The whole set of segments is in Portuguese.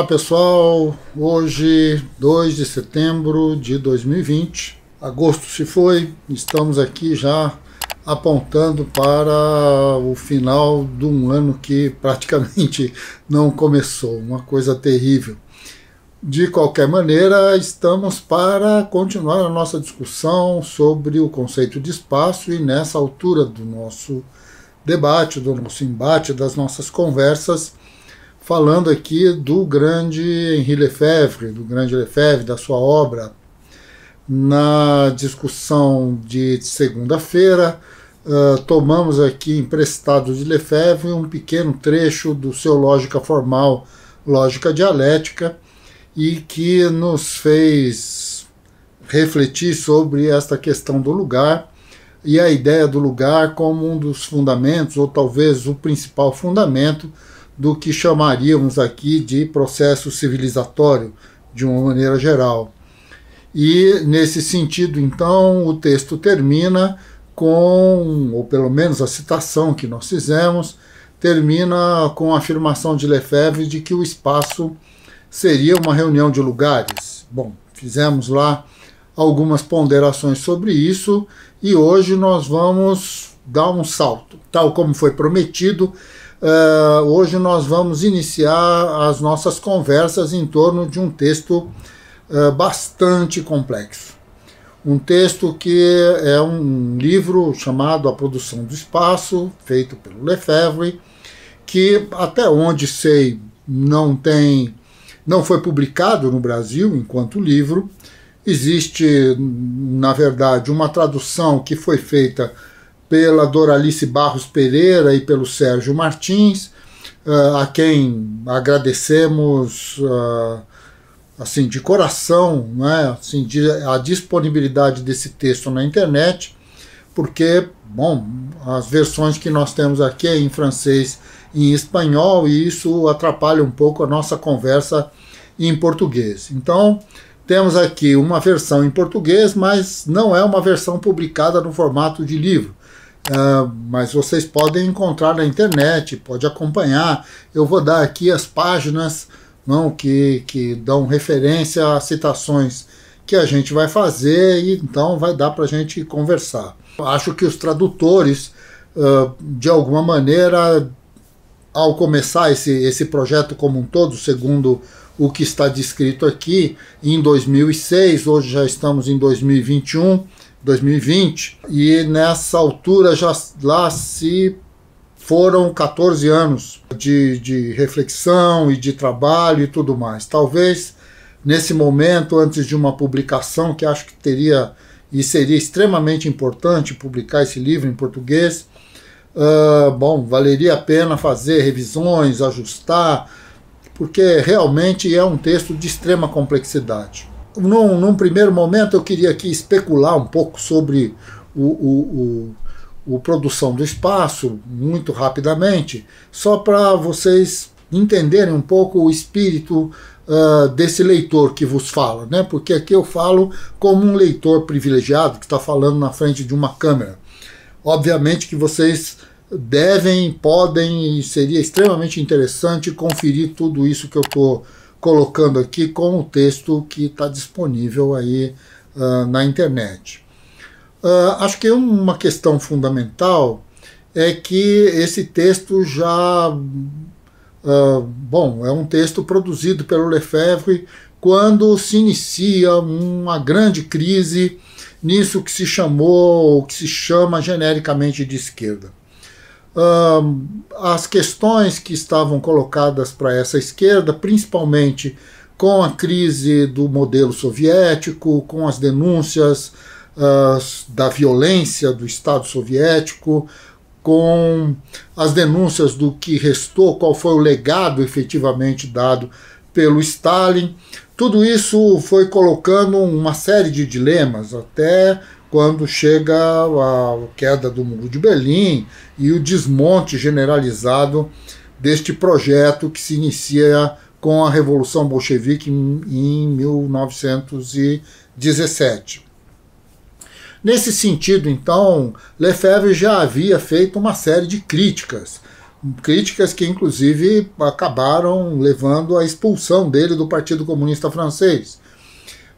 Olá pessoal, hoje 2 de setembro de 2020, agosto se foi, estamos aqui já apontando para o final de um ano que praticamente não começou, uma coisa terrível. De qualquer maneira, estamos para continuar a nossa discussão sobre o conceito de espaço e nessa altura do nosso debate, do nosso embate, das nossas conversas, falando aqui do grande Henri Lefebvre, do grande Lefebvre, da sua obra. Na discussão de segunda-feira, uh, tomamos aqui emprestado de Lefebvre um pequeno trecho do seu Lógica Formal, Lógica Dialética, e que nos fez refletir sobre esta questão do lugar e a ideia do lugar como um dos fundamentos, ou talvez o principal fundamento, do que chamaríamos aqui de processo civilizatório, de uma maneira geral. E, nesse sentido, então, o texto termina com, ou pelo menos a citação que nós fizemos, termina com a afirmação de Lefebvre de que o espaço seria uma reunião de lugares. Bom, fizemos lá algumas ponderações sobre isso e hoje nós vamos dar um salto, tal como foi prometido Uh, hoje nós vamos iniciar as nossas conversas em torno de um texto uh, bastante complexo. Um texto que é um livro chamado A Produção do Espaço, feito pelo Lefebvre, que até onde sei não tem não foi publicado no Brasil enquanto livro. Existe, na verdade, uma tradução que foi feita pela Doralice Barros Pereira e pelo Sérgio Martins, ah, a quem agradecemos ah, assim de coração, né, assim, a disponibilidade desse texto na internet, porque bom, as versões que nós temos aqui é em francês e em espanhol e isso atrapalha um pouco a nossa conversa em português. Então, temos aqui uma versão em português, mas não é uma versão publicada no formato de livro. Uh, mas vocês podem encontrar na internet, pode acompanhar. Eu vou dar aqui as páginas não, que, que dão referência a citações que a gente vai fazer e então vai dar para a gente conversar. Acho que os tradutores, uh, de alguma maneira, ao começar esse, esse projeto como um todo, segundo o que está descrito aqui, em 2006, hoje já estamos em 2021 2020, e nessa altura já lá se foram 14 anos de, de reflexão e de trabalho e tudo mais. Talvez nesse momento, antes de uma publicação, que acho que teria e seria extremamente importante publicar esse livro em português. Uh, bom, valeria a pena fazer revisões, ajustar, porque realmente é um texto de extrema complexidade num, num, primeiro momento eu queria aqui especular um pouco sobre o, o, o, o produção do espaço, muito rapidamente, só para vocês entenderem um pouco o espírito uh, desse leitor que vos fala, né? porque aqui eu falo como um leitor privilegiado que está falando na frente de uma câmera. Obviamente que vocês devem, podem e seria extremamente interessante conferir tudo isso que eu estou colocando aqui com o texto que está disponível aí uh, na internet. Uh, acho que uma questão fundamental é que esse texto já. Uh, bom, é um texto produzido pelo Lefebvre quando se inicia uma grande crise nisso que se chamou, que se chama genericamente de esquerda. Uh, as questões que estavam colocadas para essa esquerda, principalmente com a crise do modelo soviético, com as denúncias uh, da violência do Estado soviético, com as denúncias do que restou, qual foi o legado efetivamente dado pelo Stalin. Tudo isso foi colocando uma série de dilemas, até quando chega a queda do Muro de Berlim e o desmonte generalizado deste projeto que se inicia com a Revolução Bolchevique em, em 1917. Nesse sentido, então, Lefebvre já havia feito uma série de críticas, críticas que inclusive acabaram levando à expulsão dele do Partido Comunista Francês.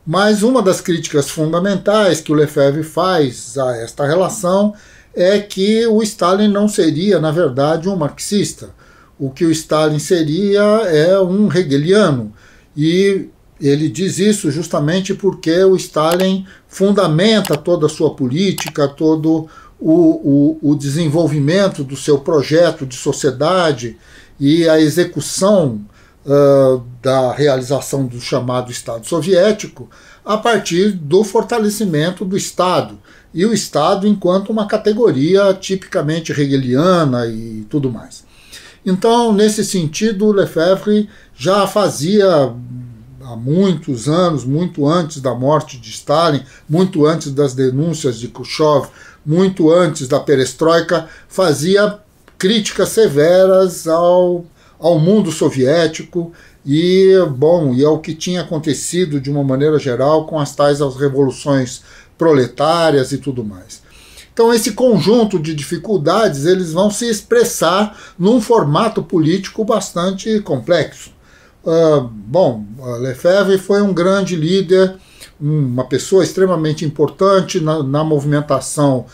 Mas uma das críticas fundamentais que o Lefebvre faz a esta relação é que o Stalin não seria, na verdade, um marxista. O que o Stalin seria é um hegeliano. E ele diz isso justamente porque o Stalin fundamenta toda a sua política, todo o, o, o desenvolvimento do seu projeto de sociedade e a execução uh, da realização do chamado Estado Soviético a partir do fortalecimento do Estado e o Estado enquanto uma categoria tipicamente hegeliana e tudo mais. Então, nesse sentido, Lefebvre já fazia hum, há muitos anos, muito antes da morte de Stalin, muito antes das denúncias de Khrushchev, muito antes da perestroika, fazia críticas severas ao ao mundo soviético e, bom, e ao que tinha acontecido de uma maneira geral com as tais as revoluções proletárias e tudo mais. Então esse conjunto de dificuldades eles vão se expressar num formato político bastante complexo. Uh, bom, Lefebvre foi um grande líder, uma pessoa extremamente importante na, na movimentação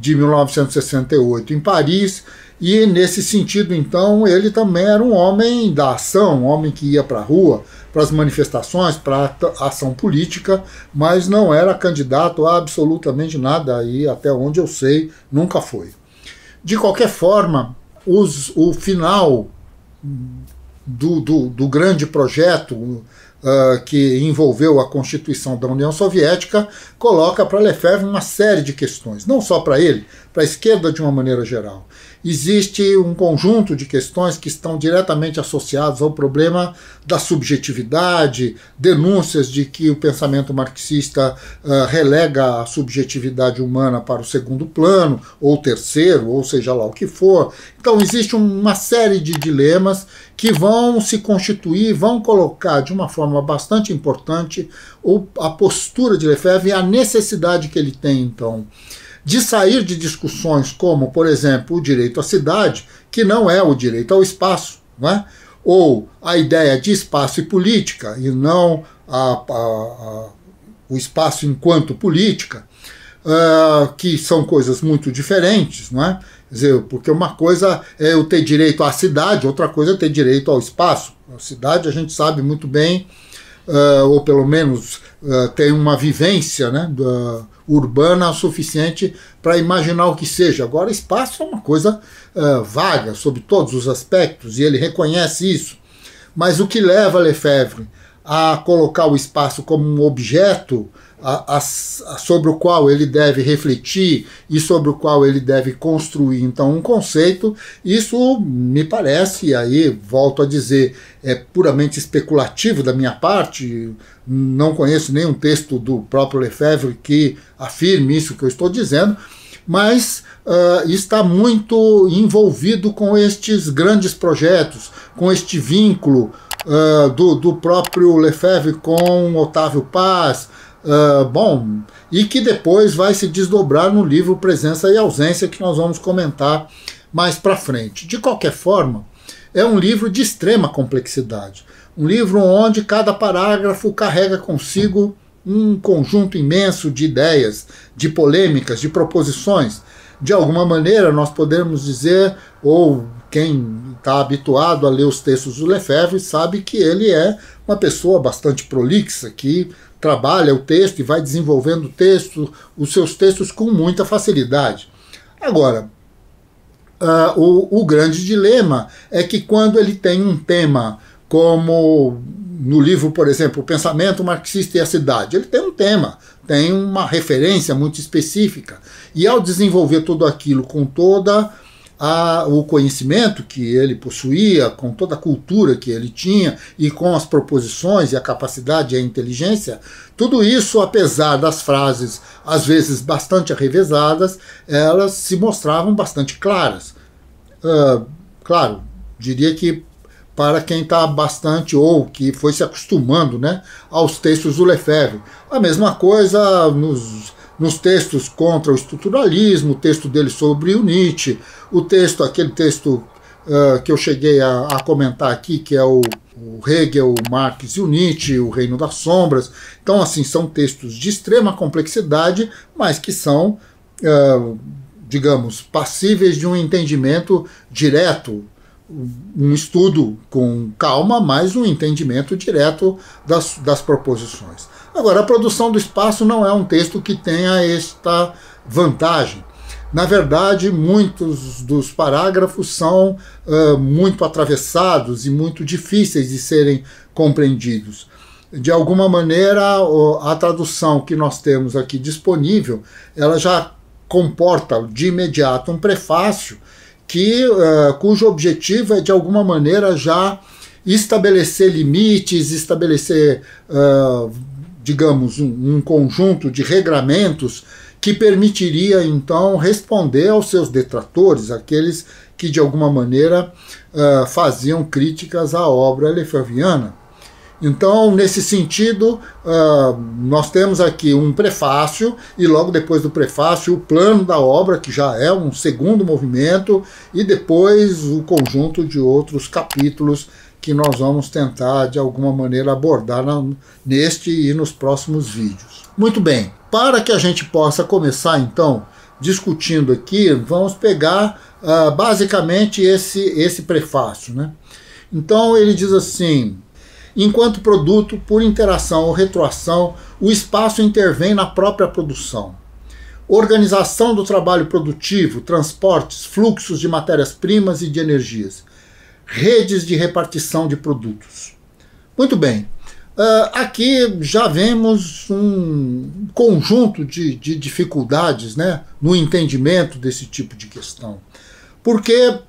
de 1968 em Paris, e nesse sentido, então, ele também era um homem da ação, um homem que ia para a rua, para as manifestações, para a ação política, mas não era candidato a absolutamente nada, e até onde eu sei, nunca foi. De qualquer forma, os, o final do, do, do grande projeto ah, que envolveu a Constituição da União Soviética, coloca para Lefebvre uma série de questões, não só para ele, para a esquerda de uma maneira geral existe um conjunto de questões que estão diretamente associadas ao problema da subjetividade, denúncias de que o pensamento marxista uh, relega a subjetividade humana para o segundo plano, ou terceiro, ou seja lá o que for. Então, existe uma série de dilemas que vão se constituir, vão colocar de uma forma bastante importante a postura de Lefebvre e a necessidade que ele tem, então de sair de discussões como, por exemplo, o direito à cidade, que não é o direito ao espaço, é? ou a ideia de espaço e política, e não a, a, a, o espaço enquanto política, uh, que são coisas muito diferentes, não é? Quer dizer, porque uma coisa é eu ter direito à cidade, outra coisa é ter direito ao espaço. A cidade a gente sabe muito bem, uh, ou pelo menos uh, tem uma vivência né, urbana o suficiente para imaginar o que seja. Agora, espaço é uma coisa uh, vaga, sob todos os aspectos, e ele reconhece isso. Mas o que leva Lefebvre a colocar o espaço como um objeto a, a, sobre o qual ele deve refletir e sobre o qual ele deve construir então um conceito, isso me parece, e aí volto a dizer, é puramente especulativo da minha parte, não conheço nenhum texto do próprio Lefebvre que afirme isso que eu estou dizendo, mas uh, está muito envolvido com estes grandes projetos, com este vínculo uh, do, do próprio Lefebvre com Otávio Paz, ah, bom, e que depois vai se desdobrar no livro Presença e Ausência, que nós vamos comentar mais para frente. De qualquer forma, é um livro de extrema complexidade. Um livro onde cada parágrafo carrega consigo um conjunto imenso de ideias, de polêmicas, de proposições. De alguma maneira, nós podemos dizer, ou quem está habituado a ler os textos do Lefebvre sabe que ele é uma pessoa bastante prolixa, que trabalha o texto e vai desenvolvendo o texto, os seus textos com muita facilidade. Agora, uh, o, o grande dilema é que quando ele tem um tema como no livro, por exemplo, O Pensamento Marxista e a Cidade. Ele tem um tema, tem uma referência muito específica. E ao desenvolver tudo aquilo com toda a, o conhecimento que ele possuía, com toda a cultura que ele tinha e com as proposições e a capacidade e a inteligência, tudo isso, apesar das frases às vezes bastante arrevesadas, elas se mostravam bastante claras. Uh, claro, diria que para quem está bastante ou que foi se acostumando né, aos textos do Lefebvre. A mesma coisa nos nos textos contra o estruturalismo, o texto dele sobre o Nietzsche, o texto, aquele texto uh, que eu cheguei a, a, comentar aqui, que é o, o Hegel, Marx e o Nietzsche, o Reino das Sombras. Então, assim, são textos de extrema complexidade, mas que são, uh, digamos, passíveis de um entendimento direto, um estudo com calma, mas um entendimento direto das, das proposições. Agora, a produção do espaço não é um texto que tenha esta vantagem. Na verdade, muitos dos parágrafos são uh, muito atravessados e muito difíceis de serem compreendidos. De alguma maneira, a tradução que nós temos aqui disponível, ela já comporta de imediato um prefácio que, uh, cujo objetivo é de alguma maneira já estabelecer limites, estabelecer, uh, digamos, um, um, conjunto de regramentos que permitiria então responder aos seus detratores, aqueles que de alguma maneira uh, faziam críticas à obra lefaviana. Então, nesse sentido, uh, nós temos aqui um prefácio, e logo depois do prefácio, o plano da obra, que já é um segundo movimento, e depois o conjunto de outros capítulos que nós vamos tentar de alguma maneira abordar na, neste e nos próximos vídeos. Muito bem, para que a gente possa começar então discutindo aqui, vamos pegar uh, basicamente esse, esse prefácio. Né? Então ele diz assim Enquanto produto, por interação ou retroação, o espaço intervém na própria produção. Organização do trabalho produtivo, transportes, fluxos de matérias-primas e de energias. Redes de repartição de produtos. Muito bem. Uh, aqui já vemos um conjunto de, de dificuldades né, no entendimento desse tipo de questão. Porque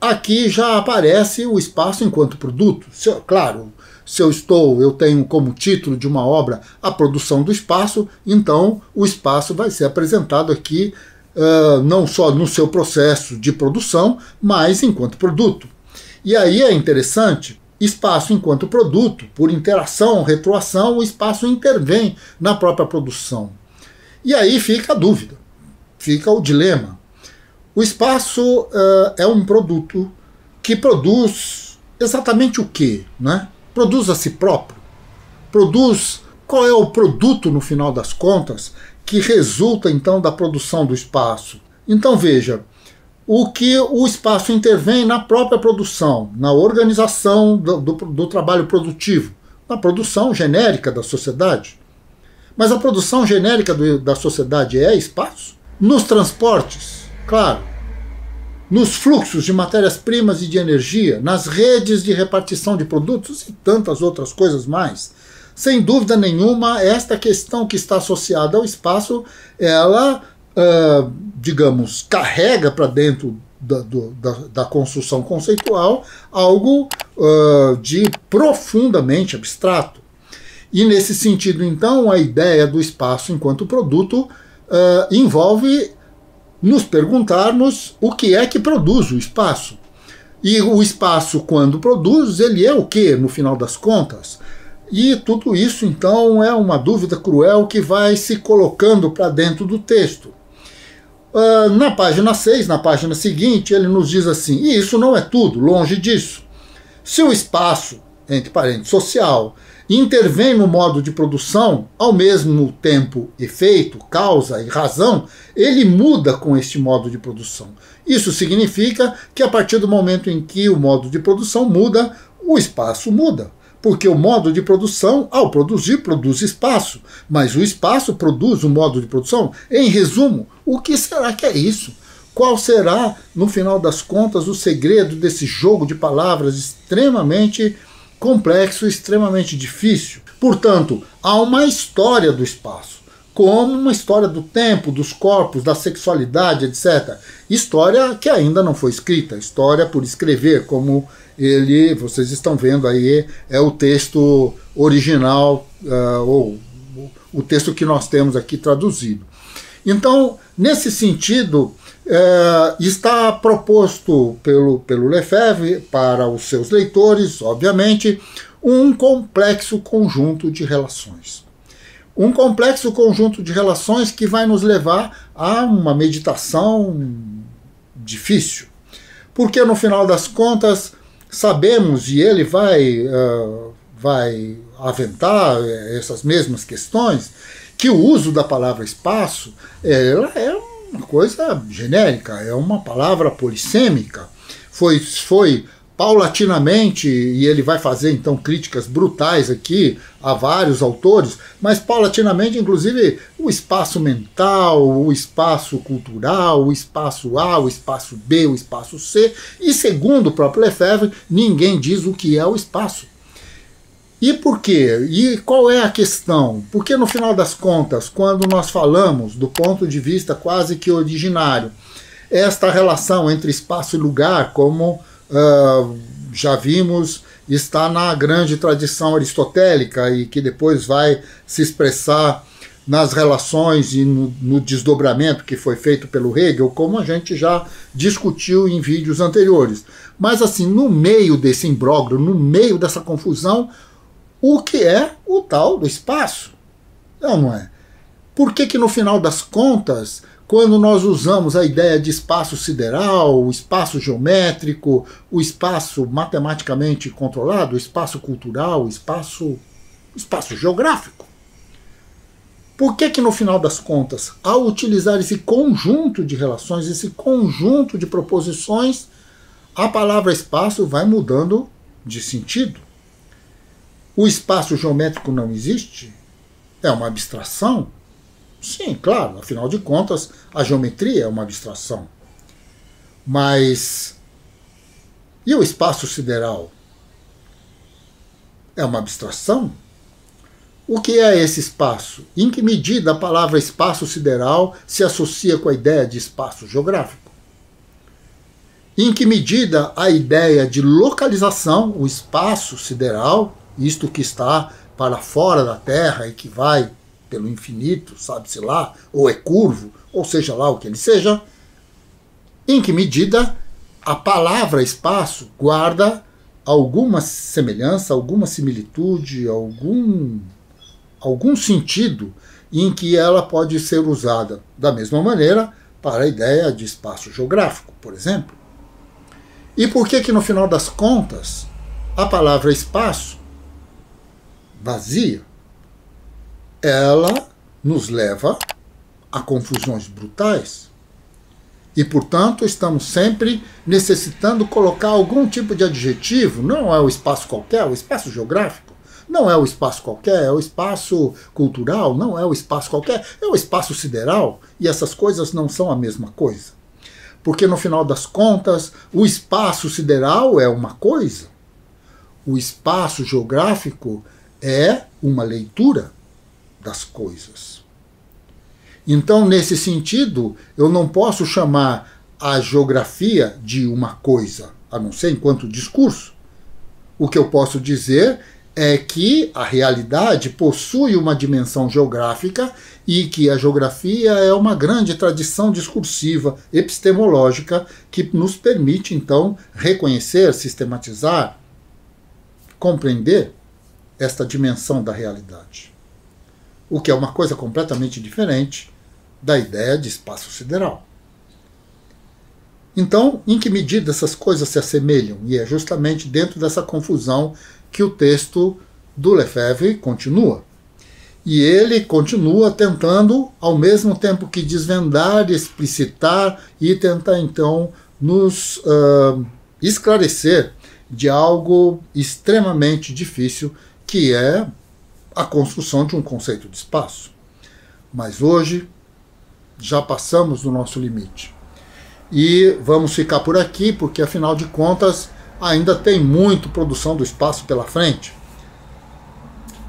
aqui já aparece o espaço enquanto produto. Claro, se eu estou, eu tenho como título de uma obra a produção do espaço, então o espaço vai ser apresentado aqui uh, não só no seu processo de produção, mas enquanto produto. E aí é interessante espaço enquanto produto, por interação, retroação, o espaço intervém na própria produção. E aí fica a dúvida, fica o dilema. O espaço uh, é um produto que produz exatamente o quê, né? produz a si próprio, produz qual é o produto no final das contas que resulta então da produção do espaço. Então veja, o que o espaço intervém na própria produção, na organização do, do, do trabalho produtivo, na produção genérica da sociedade. Mas a produção genérica do, da sociedade é espaço? Nos transportes, claro, nos fluxos de matérias-primas e de energia, nas redes de repartição de produtos e tantas outras coisas mais. Sem dúvida nenhuma, esta questão que está associada ao espaço, ela, uh, digamos, carrega para dentro da, do, da, da, construção conceitual algo uh, de profundamente abstrato. E nesse sentido, então, a ideia do espaço enquanto produto uh, envolve nos perguntarmos o que é que produz o espaço. E o espaço, quando produz, ele é o que, no final das contas? E tudo isso, então, é uma dúvida cruel que vai se colocando para dentro do texto. Uh, na página 6, na página seguinte, ele nos diz assim: e isso não é tudo, longe disso. Se o espaço, entre parênteses, social, intervém no modo de produção, ao mesmo tempo efeito, causa e razão, ele muda com este modo de produção. Isso significa que a partir do momento em que o modo de produção muda, o espaço muda. Porque o modo de produção, ao produzir, produz espaço, mas o espaço produz o modo de produção. Em resumo, o que será que é isso? Qual será, no final das contas, o segredo desse jogo de palavras extremamente complexo extremamente difícil. Portanto, há uma história do espaço, como uma história do tempo, dos corpos, da sexualidade, etc. História que ainda não foi escrita, história por escrever, como ele, vocês estão vendo aí, é o texto original uh, ou o texto que nós temos aqui traduzido. Então, nesse sentido, é, está proposto pelo, pelo Lefebvre para os seus leitores, obviamente, um complexo conjunto de relações. Um complexo conjunto de relações que vai nos levar a uma meditação difícil. Porque no final das contas, sabemos, e ele vai, uh, vai aventar é, essas mesmas questões, que o uso da palavra espaço ela é um uma coisa genérica, é uma palavra polissêmica. Foi, foi paulatinamente, e ele vai fazer então críticas brutais aqui a vários autores, mas paulatinamente, inclusive, o espaço mental, o espaço cultural, o espaço A, o espaço B, o espaço C, e segundo o próprio Lefebvre, ninguém diz o que é o espaço e por quê? E qual é a questão? Porque no final das contas, quando nós falamos do ponto de vista quase que originário, esta relação entre espaço e lugar, como uh, já vimos, está na grande tradição aristotélica e que depois vai se expressar nas relações e no, no, desdobramento que foi feito pelo Hegel, como a gente já discutiu em vídeos anteriores. Mas assim, no meio desse imbróglio, no meio dessa confusão, o que é o tal do espaço. Não, não é? Por que, que no final das contas, quando nós usamos a ideia de espaço sideral, o espaço geométrico, o espaço matematicamente controlado, o espaço cultural, o espaço, espaço geográfico? Por que, que, no final das contas, ao utilizar esse conjunto de relações, esse conjunto de proposições, a palavra espaço vai mudando de sentido? O espaço geométrico não existe? É uma abstração? Sim, claro, afinal de contas, a geometria é uma abstração. Mas e o espaço sideral? É uma abstração? O que é esse espaço? Em que medida a palavra espaço sideral se associa com a ideia de espaço geográfico? Em que medida a ideia de localização, o espaço sideral, isto que está para fora da terra e que vai pelo infinito, sabe-se lá, ou é curvo, ou seja lá o que ele seja, em que medida a palavra espaço guarda alguma semelhança, alguma similitude, algum, algum sentido em que ela pode ser usada da mesma maneira para a ideia de espaço geográfico, por exemplo. E por que que no final das contas a palavra espaço vazia, ela nos leva a confusões brutais. E, portanto, estamos sempre necessitando colocar algum tipo de adjetivo, não é o espaço qualquer, é o espaço geográfico, não é o espaço qualquer, é o espaço cultural, não é o espaço qualquer, é o espaço sideral, e essas coisas não são a mesma coisa. Porque no final das contas, o espaço sideral é uma coisa, o espaço geográfico é é uma leitura das coisas. Então, nesse sentido, eu não posso chamar a geografia de uma coisa, a não ser enquanto discurso. O que eu posso dizer é que a realidade possui uma dimensão geográfica e que a geografia é uma grande tradição discursiva epistemológica que nos permite então reconhecer, sistematizar, compreender esta dimensão da realidade. O que é uma coisa completamente diferente da ideia de espaço sideral. Então, em que medida essas coisas se assemelham? E é justamente dentro dessa confusão que o texto do Lefebvre continua. E ele continua tentando, ao mesmo tempo que desvendar, explicitar e tentar então nos uh, esclarecer de algo extremamente difícil que é a construção de um conceito de espaço. Mas hoje já passamos do nosso limite. E vamos ficar por aqui, porque afinal de contas ainda tem muito produção do espaço pela frente.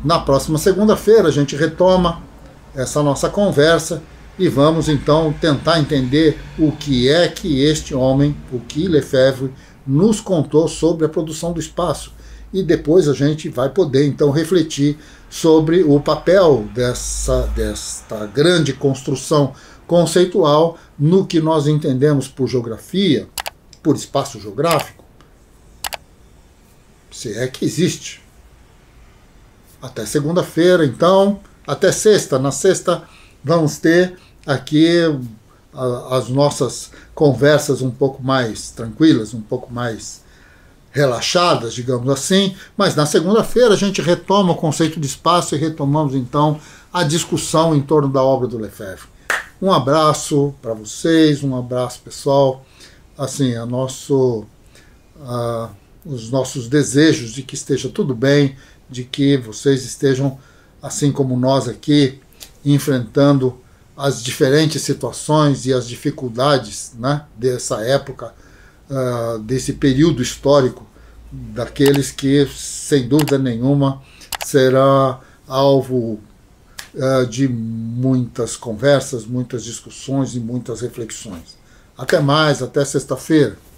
Na próxima segunda-feira a gente retoma essa nossa conversa e vamos então tentar entender o que é que este homem, o que Lefebvre, nos contou sobre a produção do espaço e depois a gente vai poder então refletir sobre o papel dessa, desta grande construção conceitual no que nós entendemos por geografia, por espaço geográfico, se é que existe. Até segunda-feira, então, até sexta. Na sexta vamos ter aqui as nossas conversas um pouco mais tranquilas, um pouco mais relaxadas, digamos assim, mas na segunda-feira a gente retoma o conceito de espaço e retomamos então a discussão em torno da obra do Lefebvre. Um abraço para vocês, um abraço pessoal. Assim, a nosso, a, os nossos desejos de que esteja tudo bem, de que vocês estejam, assim como nós aqui, enfrentando as diferentes situações e as dificuldades né, dessa época uh, desse período histórico daqueles que, sem dúvida nenhuma, será alvo uh, de muitas conversas, muitas discussões e muitas reflexões. Até mais, até sexta-feira.